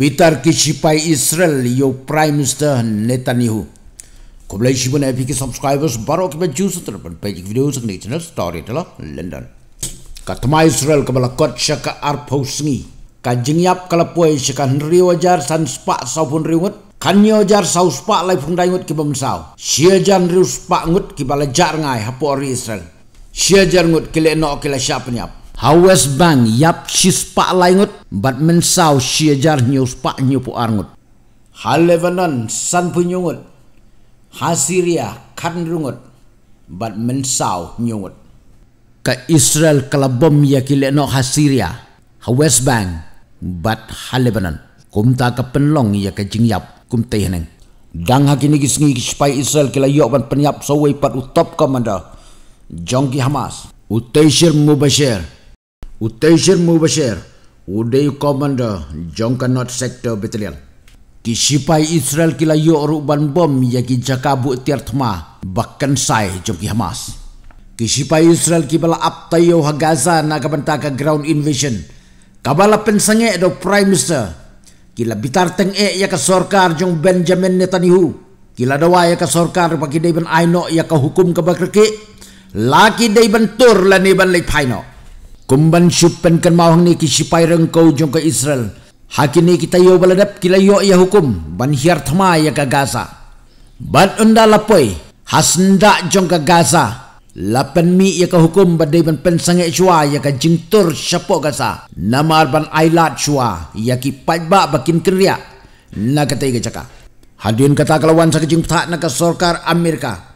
বিতার কিছিপাই ইসরায়েল ইউ প্রাইম মিনিস্টার নেতানিহু কবলাই শিবন এফি কে সাবস্ক্রাইবার্স বারো কে বেজু সুতর পর পেজ ভিডিও সঙ্গে চ্যানেল স্টোরি টেলার লন্ডন কাতমা ইসরায়েল কবল কট শক আর ফৌসঙ্গি কাজিং ইয়াপ কলপয় শিকা হনরি ওজার সান স্পা সাউফুন রিউত কান্য ওজার সাউ স্পা লাই ফুন ডাইমত কিবা মসাও শিয়াজান রিউ স্পা মুত কিবা লাজার গায় হাপো আর ইসরায়েল শিয়াজার মুত কিলে নো কিলা শাপনিয়াপ Hawes bang yap shis pak laingot bat mensau siajar shia pak nyupu arngut. nyu Halevanan san punyungut, Hasiria kan rungot bat men saw nyungot. Ka Israel kalabom yakile no Hasiria. Hawes bang bat Halevanan. Kumta ka penlong ya ka jing yap kumta yeneng. Dang hakini kisngi kispai Israel kila yok ban penyap sawai pat utop kamanda. Jongki Hamas. utaisir mubasher. Utensil Mubasher, Udei Commander, Jongkanot Sector Battalion. Kisipai Israel kila yo ruban bom yang kincakabu tiar tema, bahkan say jongki Hamas. Kisipai Israel kibala aptayo hagaza nagabantaka ground invasion. Kabala pensange do Prime Minister, kila bitar teng e ya kasorkar jong Benjamin Netanyahu. Kila dawa ya kasorkar pagi day aino ya kahukum kabakreki, laki day tur laniban ban lay kumban syupen kan mawang ni kisipay rin kau Israel. Hakin ni kita yaw baladap kila yaw ya hukum, ban hiyar tama ya ka Gaza. Ban unda lapoy, hasnda jong ka Gaza. Lapan mi ya ka hukum badai ban pensang ya ya ka jingtur syapok Gaza. Namar ban ailat syua ya ki pajba bakin kerya. Na kata ika cakap. Hadirin kata kalawan sakit jingtak tak nak sorkar Amerika.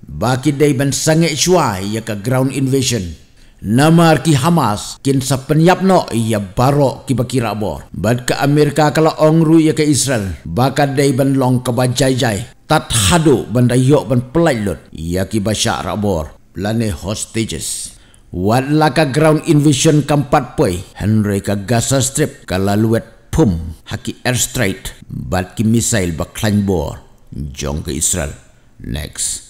baki day ban sangit ya ground invasion. Nama ki Hamas kin sepenyap no ia baro ki bakira bo. Bad ke Amerika kala ongru ia ke Israel, bakat dai ban long ke bajai jai. Tat hadu ban dayok ban pelai lut ia ki basya rabor. Lane hostages. Wat laka ground invasion kampat poi Henry ka Gaza Strip kala luet pum haki air strike bat ki misail baklan bor jong ke Israel. Next.